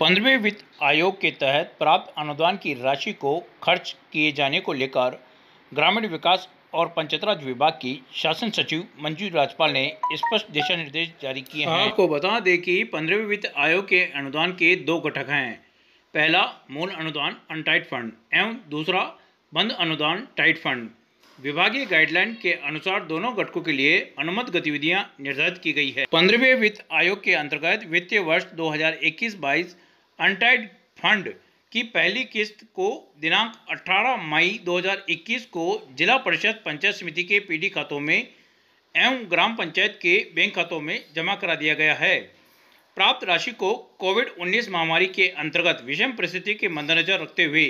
पंद्रहवें वित्त आयोग के तहत प्राप्त अनुदान की राशि को खर्च किए जाने को लेकर ग्रामीण विकास और पंचायतराज विभाग की शासन सचिव मंजू राजपाल ने स्पष्ट दिशा निर्देश जारी किए हैं आपको बता दें कि पंद्रहवें वित्त आयोग के अनुदान के दो घटक हैं पहला मूल अनुदान अनटाइट फंड एवं दूसरा बंद अनुदान टाइट फंड विभागीय गाइडलाइन के अनुसार दोनों घटकों के लिए अनुमत गतिविधियां निर्धारित की गई है पंद्रहवें वित्त आयोग के अंतर्गत वित्तीय वर्ष 2021-22 अनटाइड फंड की पहली किस्त को दिनांक 18 मई 2021 को जिला परिषद पंचायत समिति के पीडी खातों में एवं ग्राम पंचायत के बैंक खातों में जमा करा दिया गया है प्राप्त राशि को कोविड 19 महामारी के अंतर्गत विषम परिस्थिति के मद्देनजर रखते हुए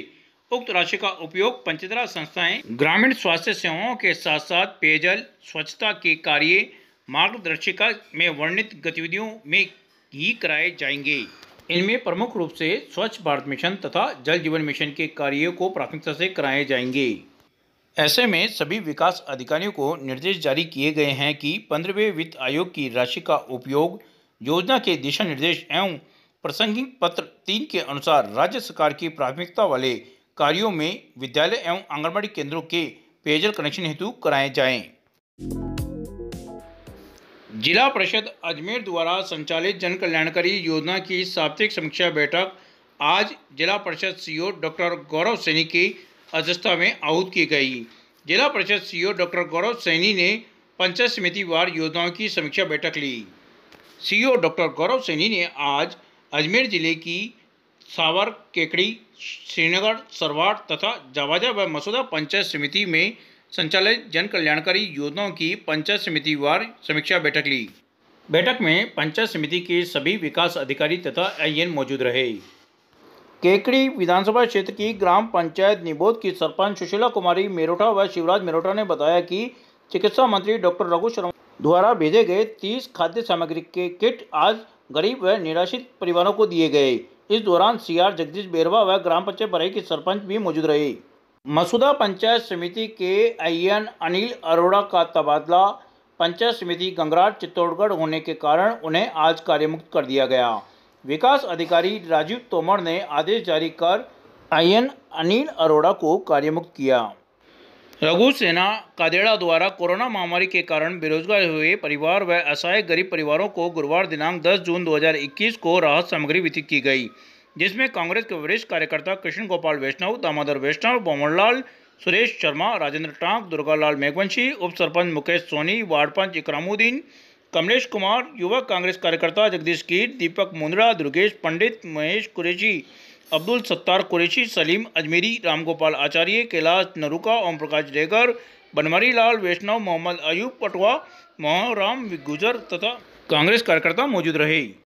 उक्त राशि का उपयोग पंचतरा संस्थाएं ग्रामीण स्वास्थ्य सेवाओं के साथ साथ पेयजल स्वच्छता के कार्य मार्गदर्शिका में वर्णित गतिविधियों में ही कराए जाएंगे इनमें प्रमुख रूप से स्वच्छ भारत मिशन तथा जल जीवन मिशन के कार्यों को प्राथमिकता से कराए जाएंगे ऐसे में सभी विकास अधिकारियों को निर्देश जारी किए गए हैं कि पंद्रहवें वित्त आयोग की राशि का उपयोग योजना के दिशा निर्देश एवं प्रसंगिक पत्र तीन के अनुसार राज्य सरकार की प्राथमिकता वाले कार्यों में विद्यालय एवं आंगनबाड़ी केंद्रों के पेयजल कनेक्शन हेतु कराए जाएं जिला परिषद अजमेर द्वारा संचालित जन कल्याणकारी योजना की साप्ताहिक समीक्षा बैठक आज जिला परिषद सीईओ डॉक्टर गौरव सैनी की अध्यक्षता में आहूत की गई जिला परिषद सीईओ डॉक्टर गौरव सैनी ने पंचायत समिति वार योजनाओं की समीक्षा बैठक ली सीईओ डॉक्टर गौरव सैनी ने आज अजमेर जिले की सावर केकड़ी श्रीनगर सरवाड़ तथा जावाजा व मसौदा पंचायत समिति में संचालित जन कल्याणकारी योजनाओं की पंचायत समिति वार समीक्षा बैठक ली बैठक में पंचायत समिति के सभी विकास अधिकारी तथा आई मौजूद रहे केकड़ी विधानसभा क्षेत्र की ग्राम पंचायत निबोध की सरपंच सुशीला कुमारी मेरोठा व शिवराज मेरोठा ने बताया कि चिकित्सा मंत्री डॉक्टर रघु शर्मा द्वारा भेजे गए तीस खाद्य सामग्री के किट आज गरीब व निराश्रित परिवारों को दिए गए इस दौरान सीआर जगदीश बेरवा व ग्राम पंचायत बराई के सरपंच भी मौजूद रहे मसूदा पंचायत समिति के आईएन अनिल अरोड़ा का तबादला पंचायत समिति गंगराट चित्तौड़गढ़ होने के कारण उन्हें आज कार्यमुक्त कर दिया गया विकास अधिकारी राजीव तोमर ने आदेश जारी कर आईएन अनिल अरोड़ा को कार्यमुक्त किया रघु सेना कादेड़ा द्वारा कोरोना महामारी के कारण बेरोजगार हुए परिवार व असहाय गरीब परिवारों को गुरुवार दिनांक 10 जून 2021 को राहत सामग्री वितरित की गई जिसमें कांग्रेस के वरिष्ठ कार्यकर्ता कृष्ण गोपाल वैष्णव दामोदर वैष्णव बोमनलाल सुरेश शर्मा राजेंद्र टांग दुर्गालाल मेघवंशी उप सरपंच मुकेश सोनी वार्ड पंच इकरामुद्दीन कमलेश कुमार युवा कांग्रेस कार्यकर्ता जगदीश कीर दीपक मुंद्रा दुर्गेश पंडित महेश कुरेशी अब्दुल सत्तार कुरेशी सलीम अजमेरी रामगोपाल आचार्य कैलाश नरुका ओम प्रकाश डेगर बनवारी लाल वैष्णव मोहम्मद अयूब पटवा मोहराम गुजर तथा कांग्रेस कार्यकर्ता मौजूद रहे